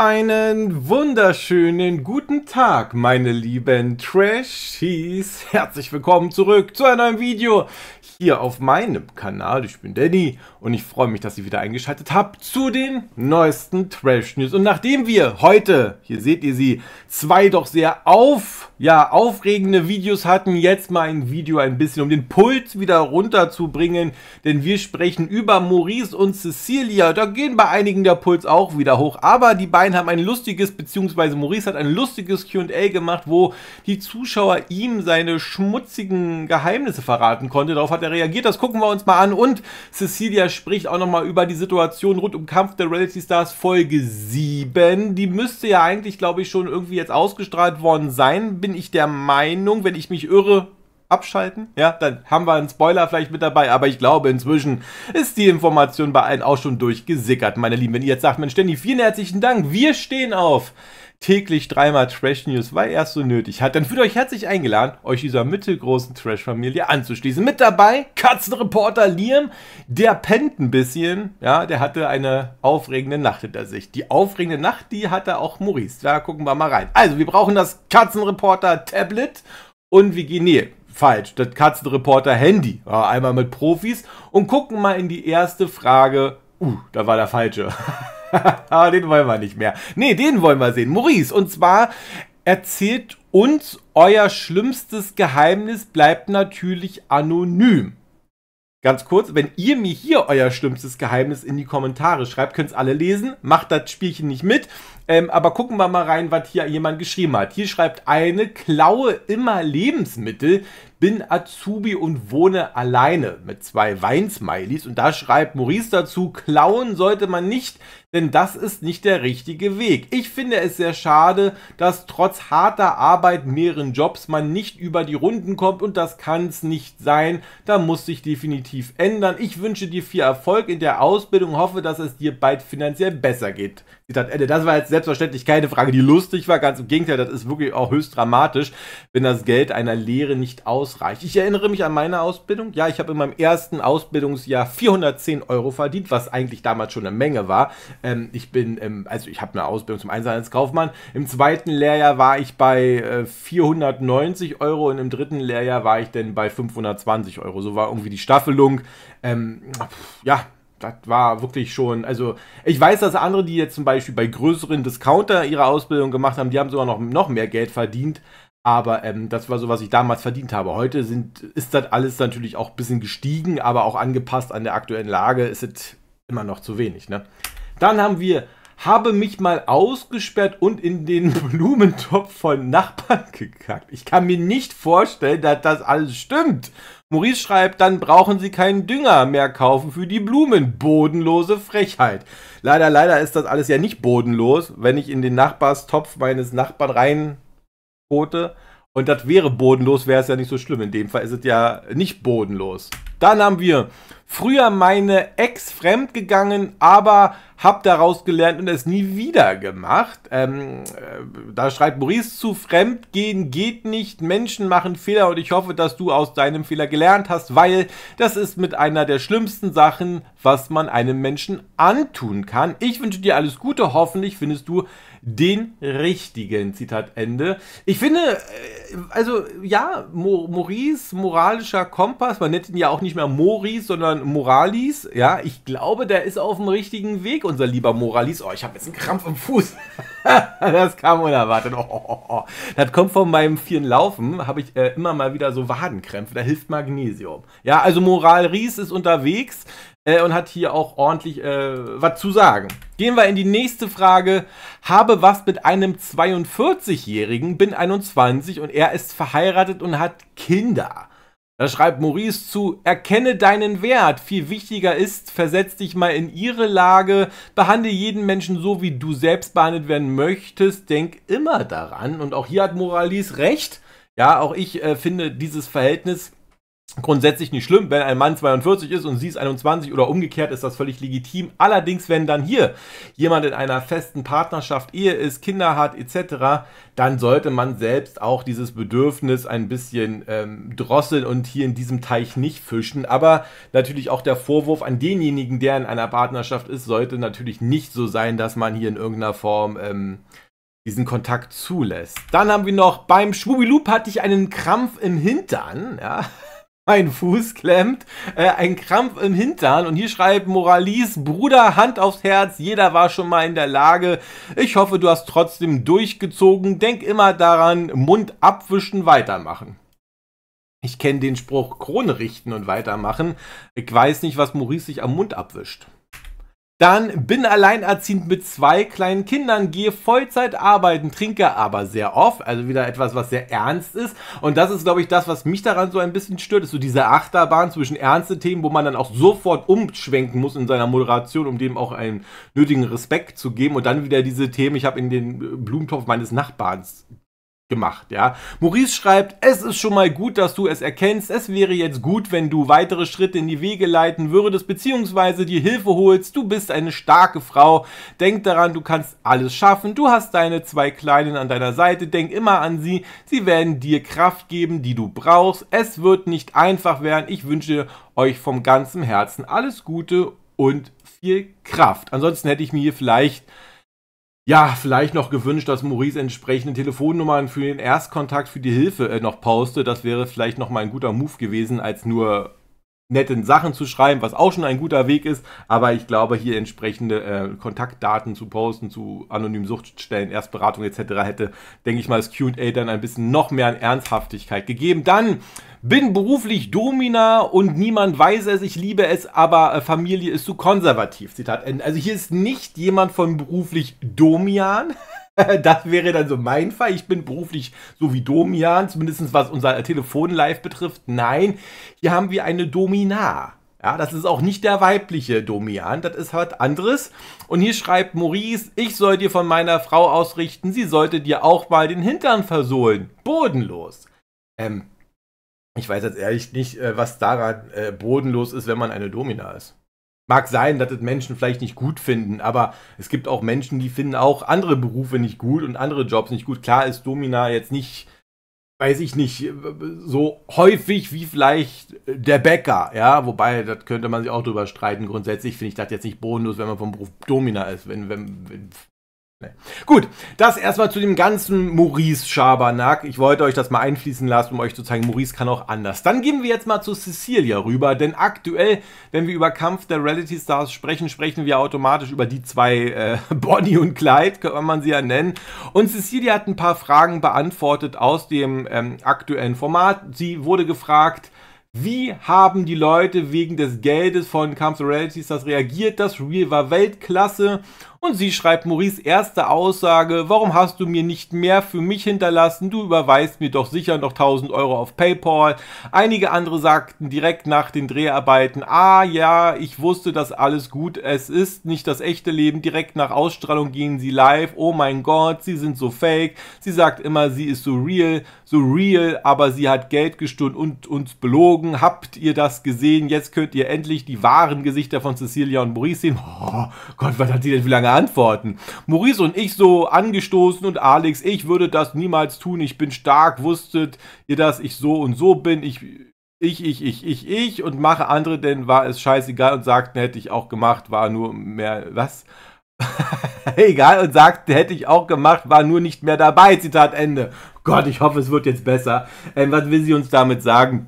Einen wunderschönen guten Tag, meine lieben Trashies. Herzlich willkommen zurück zu einem neuen Video hier auf meinem Kanal. Ich bin Danny und ich freue mich, dass ihr wieder eingeschaltet habt zu den neuesten Trash News. Und nachdem wir heute, hier seht ihr sie, zwei doch sehr auf, ja, aufregende Videos hatten, jetzt mal ein Video ein bisschen, um den Puls wieder runterzubringen. Denn wir sprechen über Maurice und Cecilia. Da gehen bei einigen der Puls auch wieder hoch. Aber die beiden Klein haben ein lustiges, beziehungsweise Maurice hat ein lustiges QA gemacht, wo die Zuschauer ihm seine schmutzigen Geheimnisse verraten konnte. Darauf hat er reagiert, das gucken wir uns mal an. Und Cecilia spricht auch nochmal über die Situation rund um Kampf der Reality Stars Folge 7. Die müsste ja eigentlich, glaube ich, schon irgendwie jetzt ausgestrahlt worden sein, bin ich der Meinung. Wenn ich mich irre, abschalten, ja, dann haben wir einen Spoiler vielleicht mit dabei, aber ich glaube, inzwischen ist die Information bei allen auch schon durchgesickert, meine Lieben. Wenn ihr jetzt sagt, Mensch, Danny, vielen herzlichen Dank, wir stehen auf täglich dreimal Trash News, weil er es so nötig hat, dann fühlt euch herzlich eingeladen, euch dieser mittelgroßen Trash-Familie anzuschließen. Mit dabei Katzenreporter Liam, der pennt ein bisschen, ja, der hatte eine aufregende Nacht hinter sich. Die aufregende Nacht, die hatte auch Maurice, da gucken wir mal rein. Also, wir brauchen das Katzenreporter-Tablet und wir gehen, nee, falsch. Das Katzenreporter-Handy. Einmal mit Profis und gucken mal in die erste Frage. Uh, da war der falsche. den wollen wir nicht mehr. Nee, den wollen wir sehen. Maurice. Und zwar erzählt uns euer schlimmstes Geheimnis, bleibt natürlich anonym. Ganz kurz, wenn ihr mir hier euer schlimmstes Geheimnis in die Kommentare schreibt, könnt es alle lesen. Macht das Spielchen nicht mit. Ähm, aber gucken wir mal rein, was hier jemand geschrieben hat. Hier schreibt eine, klaue immer Lebensmittel bin Azubi und wohne alleine mit zwei Weinsmileys. Und da schreibt Maurice dazu, klauen sollte man nicht, denn das ist nicht der richtige Weg. Ich finde es sehr schade, dass trotz harter Arbeit mehreren Jobs man nicht über die Runden kommt und das kann es nicht sein. Da muss sich definitiv ändern. Ich wünsche dir viel Erfolg in der Ausbildung, hoffe, dass es dir bald finanziell besser geht. Zitat Ende. Das war jetzt selbstverständlich keine Frage, die lustig war. Ganz im Gegenteil, das ist wirklich auch höchst dramatisch, wenn das Geld einer Lehre nicht ausreicht. Ich erinnere mich an meine Ausbildung. Ja, ich habe in meinem ersten Ausbildungsjahr 410 Euro verdient, was eigentlich damals schon eine Menge war. Ähm, ich bin, ähm, also ich habe eine Ausbildung zum Einzelhandelskaufmann. Im zweiten Lehrjahr war ich bei äh, 490 Euro und im dritten Lehrjahr war ich dann bei 520 Euro. So war irgendwie die Staffelung. Ähm, ja, das war wirklich schon, also ich weiß, dass andere, die jetzt zum Beispiel bei größeren Discounter ihre Ausbildung gemacht haben, die haben sogar noch, noch mehr Geld verdient. Aber ähm, das war so, was ich damals verdient habe. Heute sind, ist das alles natürlich auch ein bisschen gestiegen, aber auch angepasst an der aktuellen Lage ist es immer noch zu wenig. Ne? Dann haben wir habe mich mal ausgesperrt und in den Blumentopf von Nachbarn gekackt. Ich kann mir nicht vorstellen, dass das alles stimmt. Maurice schreibt, dann brauchen Sie keinen Dünger mehr kaufen für die Blumen. Bodenlose Frechheit. Leider, leider ist das alles ja nicht bodenlos, wenn ich in den Nachbarstopf meines Nachbarn reinbote. Und das wäre bodenlos, wäre es ja nicht so schlimm. In dem Fall ist es ja nicht bodenlos. Dann haben wir früher meine Ex fremdgegangen, aber hab daraus gelernt und es nie wieder gemacht. Ähm, äh, da schreibt Maurice zu, Fremdgehen geht nicht, Menschen machen Fehler und ich hoffe, dass du aus deinem Fehler gelernt hast, weil das ist mit einer der schlimmsten Sachen, was man einem Menschen antun kann. Ich wünsche dir alles Gute, hoffentlich findest du den richtigen. Zitat Ende. Ich finde, äh, also ja, Maurice, moralischer Kompass, man nennt ihn ja auch nicht mehr Maurice, sondern Moralis. Ja, ich glaube, der ist auf dem richtigen Weg unser lieber Moralis. Oh, ich habe jetzt einen Krampf im Fuß. das kam unerwartet. Oh, oh, oh, oh. Das kommt von meinem vielen Laufen. Habe ich äh, immer mal wieder so Wadenkrämpfe. Da hilft Magnesium. Ja, also Moralis ist unterwegs äh, und hat hier auch ordentlich äh, was zu sagen. Gehen wir in die nächste Frage. Habe was mit einem 42-Jährigen, bin 21 und er ist verheiratet und hat Kinder. Da schreibt Maurice zu, erkenne deinen Wert. Viel wichtiger ist, versetz dich mal in ihre Lage, behandle jeden Menschen so, wie du selbst behandelt werden möchtest, denk immer daran. Und auch hier hat Moralis recht. Ja, auch ich äh, finde dieses Verhältnis grundsätzlich nicht schlimm, wenn ein Mann 42 ist und sie ist 21 oder umgekehrt, ist das völlig legitim. Allerdings, wenn dann hier jemand in einer festen Partnerschaft, Ehe ist, Kinder hat etc., dann sollte man selbst auch dieses Bedürfnis ein bisschen ähm, drosseln und hier in diesem Teich nicht fischen. Aber natürlich auch der Vorwurf an denjenigen, der in einer Partnerschaft ist, sollte natürlich nicht so sein, dass man hier in irgendeiner Form... Ähm, diesen Kontakt zulässt. Dann haben wir noch beim Schwubiloop hatte ich einen Krampf im Hintern. Ja mein Fuß klemmt, äh, ein Krampf im Hintern. Und hier schreibt Moralis, Bruder, Hand aufs Herz, jeder war schon mal in der Lage. Ich hoffe, du hast trotzdem durchgezogen. Denk immer daran, Mund abwischen, weitermachen. Ich kenne den Spruch Krone richten und weitermachen. Ich weiß nicht, was Maurice sich am Mund abwischt. Dann bin alleinerziehend mit zwei kleinen Kindern, gehe Vollzeit arbeiten, trinke aber sehr oft, also wieder etwas, was sehr ernst ist. Und das ist, glaube ich, das, was mich daran so ein bisschen stört, ist so diese Achterbahn zwischen ernste Themen, wo man dann auch sofort umschwenken muss in seiner Moderation, um dem auch einen nötigen Respekt zu geben. Und dann wieder diese Themen, ich habe in den Blumentopf meines Nachbarns gemacht, ja. Maurice schreibt, es ist schon mal gut, dass du es erkennst. Es wäre jetzt gut, wenn du weitere Schritte in die Wege leiten würdest, beziehungsweise dir Hilfe holst. Du bist eine starke Frau. Denk daran, du kannst alles schaffen. Du hast deine zwei Kleinen an deiner Seite. Denk immer an sie. Sie werden dir Kraft geben, die du brauchst. Es wird nicht einfach werden. Ich wünsche euch vom ganzen Herzen alles Gute und viel Kraft. Ansonsten hätte ich mir hier vielleicht ja, vielleicht noch gewünscht, dass Maurice entsprechende Telefonnummern für den Erstkontakt, für die Hilfe äh, noch postet. Das wäre vielleicht noch mal ein guter Move gewesen, als nur netten Sachen zu schreiben, was auch schon ein guter Weg ist, aber ich glaube, hier entsprechende äh, Kontaktdaten zu posten, zu anonymen Suchtstellen, Erstberatung etc. hätte, denke ich mal, das QA dann ein bisschen noch mehr an Ernsthaftigkeit gegeben. Dann bin beruflich Domina und niemand weiß es, ich liebe es, aber äh, Familie ist zu konservativ. Zitat Ende. Also hier ist nicht jemand von beruflich Domian. Das wäre dann so mein Fall. Ich bin beruflich so wie Domian, zumindest was unser Telefon-Live betrifft. Nein, hier haben wir eine Domina. Ja, das ist auch nicht der weibliche Domian, das ist was anderes. Und hier schreibt Maurice, ich soll dir von meiner Frau ausrichten, sie sollte dir auch mal den Hintern versohlen. Bodenlos. Ähm, ich weiß jetzt ehrlich nicht, äh, was daran äh, bodenlos ist, wenn man eine Domina ist. Mag sein, dass es Menschen vielleicht nicht gut finden, aber es gibt auch Menschen, die finden auch andere Berufe nicht gut und andere Jobs nicht gut. Klar ist Domina jetzt nicht, weiß ich nicht, so häufig wie vielleicht der Bäcker, ja, wobei, das könnte man sich auch drüber streiten. Grundsätzlich finde ich das jetzt nicht bodenlos, wenn man vom Beruf Domina ist, wenn, wenn, wenn Gut, das erstmal zu dem ganzen Maurice-Schabernack. Ich wollte euch das mal einfließen lassen, um euch zu zeigen, Maurice kann auch anders. Dann gehen wir jetzt mal zu Cecilia rüber, denn aktuell, wenn wir über Kampf der Reality Stars sprechen, sprechen wir automatisch über die zwei äh, Bonnie und Clyde, kann man sie ja nennen. Und Cecilia hat ein paar Fragen beantwortet aus dem ähm, aktuellen Format. Sie wurde gefragt, wie haben die Leute wegen des Geldes von Kampf der Reality Stars reagiert? Das Real war Weltklasse und sie schreibt Maurice erste Aussage, warum hast du mir nicht mehr für mich hinterlassen, du überweist mir doch sicher noch 1000 Euro auf Paypal. Einige andere sagten direkt nach den Dreharbeiten, ah ja, ich wusste dass alles gut, es ist nicht das echte Leben, direkt nach Ausstrahlung gehen sie live, oh mein Gott, sie sind so fake, sie sagt immer, sie ist so real, so real, aber sie hat Geld gestohlen und uns belogen, habt ihr das gesehen, jetzt könnt ihr endlich die wahren Gesichter von Cecilia und Maurice sehen, oh Gott, was hat sie denn wie lange keine Antworten. Maurice und ich so angestoßen und Alex, ich würde das niemals tun, ich bin stark, wusstet ihr dass ich so und so bin, ich, ich, ich, ich, ich, ich und mache andere, denn war es scheißegal und sagten, hätte ich auch gemacht, war nur mehr, was? Egal und sagten, hätte ich auch gemacht, war nur nicht mehr dabei, Zitat Ende. Gott, ich hoffe, es wird jetzt besser. Ähm, was will sie uns damit sagen?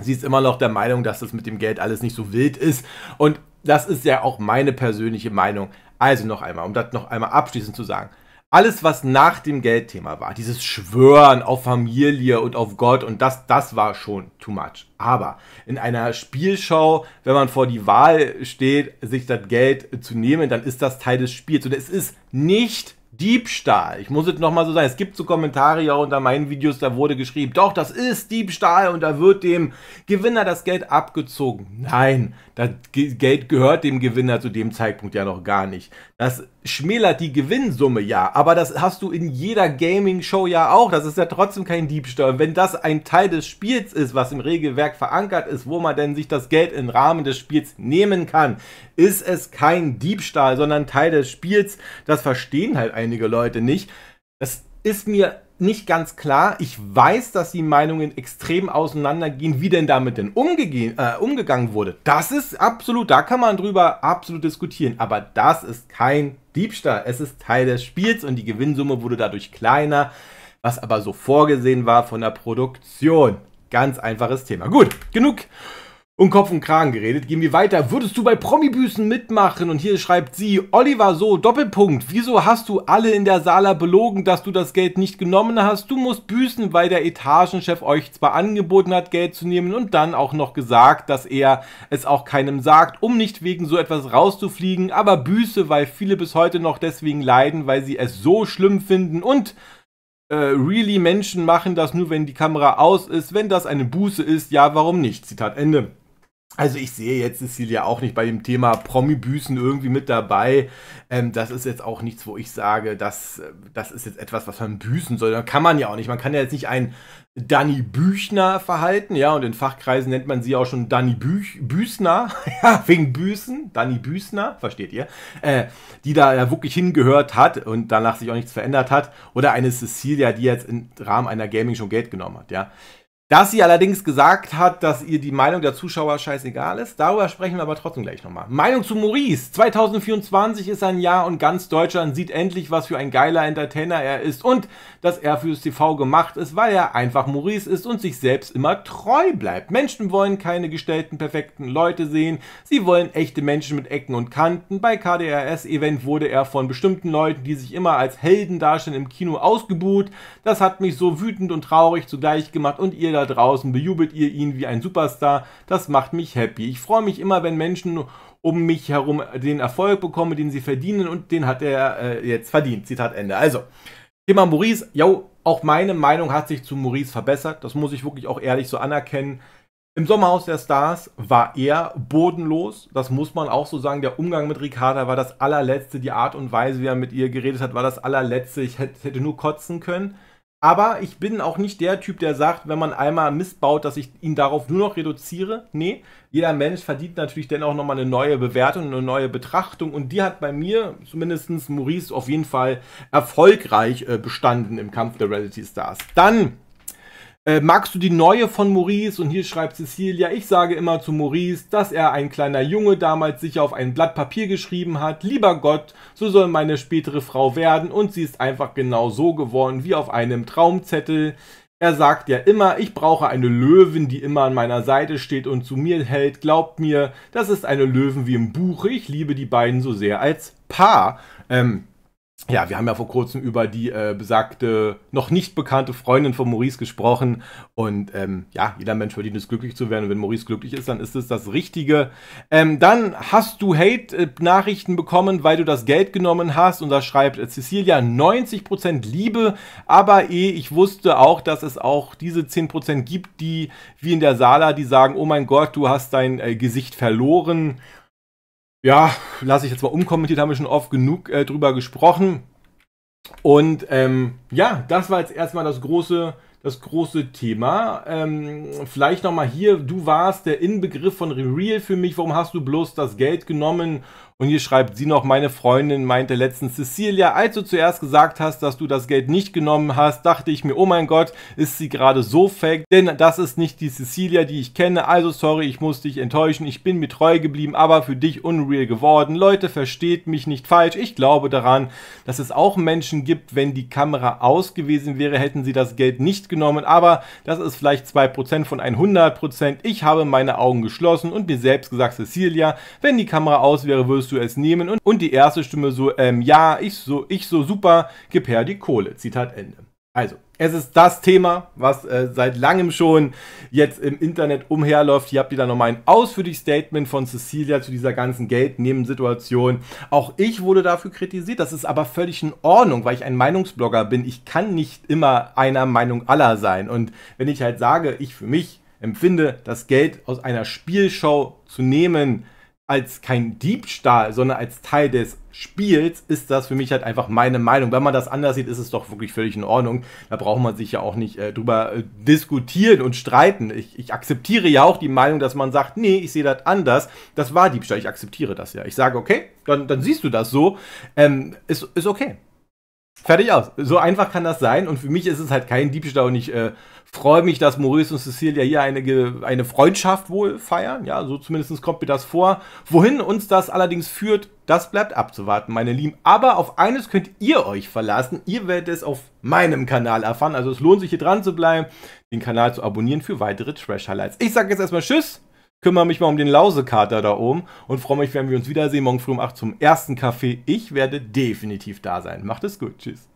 sie ist immer noch der Meinung, dass das mit dem Geld alles nicht so wild ist. Und das ist ja auch meine persönliche Meinung. Also noch einmal, um das noch einmal abschließend zu sagen. Alles, was nach dem Geldthema war, dieses Schwören auf Familie und auf Gott und das, das war schon too much. Aber in einer Spielschau, wenn man vor die Wahl steht, sich das Geld zu nehmen, dann ist das Teil des Spiels. Und es ist nicht Diebstahl. Ich muss es nochmal so sagen. Es gibt so Kommentare ja unter meinen Videos, da wurde geschrieben, doch, das ist Diebstahl und da wird dem Gewinner das Geld abgezogen. Nein, das Geld gehört dem Gewinner zu dem Zeitpunkt ja noch gar nicht. Das schmälert die Gewinnsumme ja, aber das hast du in jeder Gaming-Show ja auch. Das ist ja trotzdem kein Diebstahl. Und wenn das ein Teil des Spiels ist, was im Regelwerk verankert ist, wo man denn sich das Geld im Rahmen des Spiels nehmen kann, ist es kein Diebstahl, sondern Teil des Spiels. Das verstehen halt einfach einige Leute nicht. Das ist mir nicht ganz klar. Ich weiß, dass die Meinungen extrem auseinandergehen, wie denn damit denn äh, umgegangen wurde. Das ist absolut, da kann man drüber absolut diskutieren. Aber das ist kein Diebstahl. Es ist Teil des Spiels und die Gewinnsumme wurde dadurch kleiner, was aber so vorgesehen war von der Produktion. Ganz einfaches Thema. Gut, genug und Kopf und Kragen geredet. Gehen wir weiter. Würdest du bei Promi-Büßen mitmachen? Und hier schreibt sie, Oliver, so, Doppelpunkt. Wieso hast du alle in der Sala belogen, dass du das Geld nicht genommen hast? Du musst büßen, weil der Etagenchef euch zwar angeboten hat, Geld zu nehmen und dann auch noch gesagt, dass er es auch keinem sagt, um nicht wegen so etwas rauszufliegen, aber büße, weil viele bis heute noch deswegen leiden, weil sie es so schlimm finden und äh, really Menschen machen das nur, wenn die Kamera aus ist. Wenn das eine Buße ist, ja, warum nicht? Zitat Ende. Also ich sehe jetzt Cecilia auch nicht bei dem Thema Promi-Büßen irgendwie mit dabei. Ähm, das ist jetzt auch nichts, wo ich sage, dass, das ist jetzt etwas, was man büßen soll. Das kann man ja auch nicht. Man kann ja jetzt nicht ein Danny Büchner verhalten, ja, und in Fachkreisen nennt man sie auch schon Danny Büch Büßner, ja, wegen Büßen, Danny Büßner, versteht ihr, äh, die da, da wirklich hingehört hat und danach sich auch nichts verändert hat, oder eine Cecilia, die jetzt im Rahmen einer Gaming schon Geld genommen hat, ja. Dass sie allerdings gesagt hat, dass ihr die Meinung der Zuschauer scheißegal ist, darüber sprechen wir aber trotzdem gleich nochmal. Meinung zu Maurice. 2024 ist ein Jahr und ganz Deutschland sieht endlich, was für ein geiler Entertainer er ist und dass er fürs TV gemacht ist, weil er einfach Maurice ist und sich selbst immer treu bleibt. Menschen wollen keine gestellten, perfekten Leute sehen. Sie wollen echte Menschen mit Ecken und Kanten. Bei KDRS-Event wurde er von bestimmten Leuten, die sich immer als Helden darstellen, im Kino ausgebuht. Das hat mich so wütend und traurig zugleich gemacht und ihr da draußen, bejubelt ihr ihn wie ein Superstar. Das macht mich happy. Ich freue mich immer, wenn Menschen um mich herum den Erfolg bekommen, den sie verdienen und den hat er äh, jetzt verdient. Zitat Ende. Also, Thema Maurice, yo, auch meine Meinung hat sich zu Maurice verbessert. Das muss ich wirklich auch ehrlich so anerkennen. Im Sommerhaus der Stars war er bodenlos. Das muss man auch so sagen. Der Umgang mit Ricarda war das allerletzte. Die Art und Weise, wie er mit ihr geredet hat, war das allerletzte. Ich hätte nur kotzen können. Aber ich bin auch nicht der Typ, der sagt, wenn man einmal Mist baut, dass ich ihn darauf nur noch reduziere. Nee, jeder Mensch verdient natürlich dann auch nochmal eine neue Bewertung, eine neue Betrachtung. Und die hat bei mir, zumindest Maurice, auf jeden Fall erfolgreich äh, bestanden im Kampf der Reality Stars. Dann äh, magst du die neue von Maurice? Und hier schreibt Cecilia, ich sage immer zu Maurice, dass er ein kleiner Junge damals sicher auf ein Blatt Papier geschrieben hat, lieber Gott, so soll meine spätere Frau werden und sie ist einfach genau so geworden wie auf einem Traumzettel. Er sagt ja immer, ich brauche eine Löwin, die immer an meiner Seite steht und zu mir hält. Glaubt mir, das ist eine Löwin wie im Buch. Ich liebe die beiden so sehr als Paar. Ähm, ja, wir haben ja vor kurzem über die äh, besagte, noch nicht bekannte Freundin von Maurice gesprochen. Und ähm, ja, jeder Mensch verdient es, glücklich zu werden. Und wenn Maurice glücklich ist, dann ist es das Richtige. Ähm, dann hast du Hate-Nachrichten bekommen, weil du das Geld genommen hast. Und da schreibt Cecilia 90% Liebe. Aber eh, ich wusste auch, dass es auch diese 10% gibt, die wie in der Sala, die sagen, oh mein Gott, du hast dein äh, Gesicht verloren ja, lasse ich jetzt mal umkommentiert, haben wir schon oft genug äh, drüber gesprochen. Und ähm, ja, das war jetzt erstmal das große, das große Thema. Ähm, vielleicht nochmal hier, du warst der Inbegriff von Real für mich, warum hast du bloß das Geld genommen und hier schreibt sie noch, meine Freundin meinte letztens, Cecilia, als du zuerst gesagt hast, dass du das Geld nicht genommen hast, dachte ich mir, oh mein Gott, ist sie gerade so fake, denn das ist nicht die Cecilia, die ich kenne, also sorry, ich muss dich enttäuschen, ich bin mir treu geblieben, aber für dich unreal geworden. Leute, versteht mich nicht falsch, ich glaube daran, dass es auch Menschen gibt, wenn die Kamera aus gewesen wäre, hätten sie das Geld nicht genommen, aber das ist vielleicht 2% von 100%. Ich habe meine Augen geschlossen und mir selbst gesagt, Cecilia, wenn die Kamera aus wäre, würdest wirst du es nehmen. Und, und die erste Stimme so, ähm, ja, ich so, ich so super, gib her die Kohle. Zitat Ende. Also, es ist das Thema, was äh, seit langem schon jetzt im Internet umherläuft. Hier habt ihr dann nochmal ein ausführliches Statement von Cecilia zu dieser ganzen Geldnehmensituation. Auch ich wurde dafür kritisiert. Das ist aber völlig in Ordnung, weil ich ein Meinungsblogger bin. Ich kann nicht immer einer Meinung aller sein. Und wenn ich halt sage, ich für mich empfinde, das Geld aus einer Spielshow zu nehmen, als kein Diebstahl, sondern als Teil des Spiels ist das für mich halt einfach meine Meinung. Wenn man das anders sieht, ist es doch wirklich völlig in Ordnung. Da braucht man sich ja auch nicht äh, drüber äh, diskutieren und streiten. Ich, ich, akzeptiere ja auch die Meinung, dass man sagt, nee, ich sehe das anders. Das war Diebstahl, ich akzeptiere das ja. Ich sage, okay, dann, dann siehst du das so. Ähm, ist, ist okay. Fertig aus. So einfach kann das sein. Und für mich ist es halt kein Diebstahl. Und ich äh, freue mich, dass Maurice und Cecilia hier eine, eine Freundschaft wohl feiern. Ja, so zumindest kommt mir das vor. Wohin uns das allerdings führt, das bleibt abzuwarten, meine Lieben. Aber auf eines könnt ihr euch verlassen. Ihr werdet es auf meinem Kanal erfahren. Also es lohnt sich hier dran zu bleiben, den Kanal zu abonnieren für weitere Trash-Highlights. Ich sage jetzt erstmal Tschüss kümmere mich mal um den Lausekater da oben und freue mich, wenn wir uns wiedersehen morgen früh um 8 zum ersten Kaffee. Ich werde definitiv da sein. Macht es gut. Tschüss.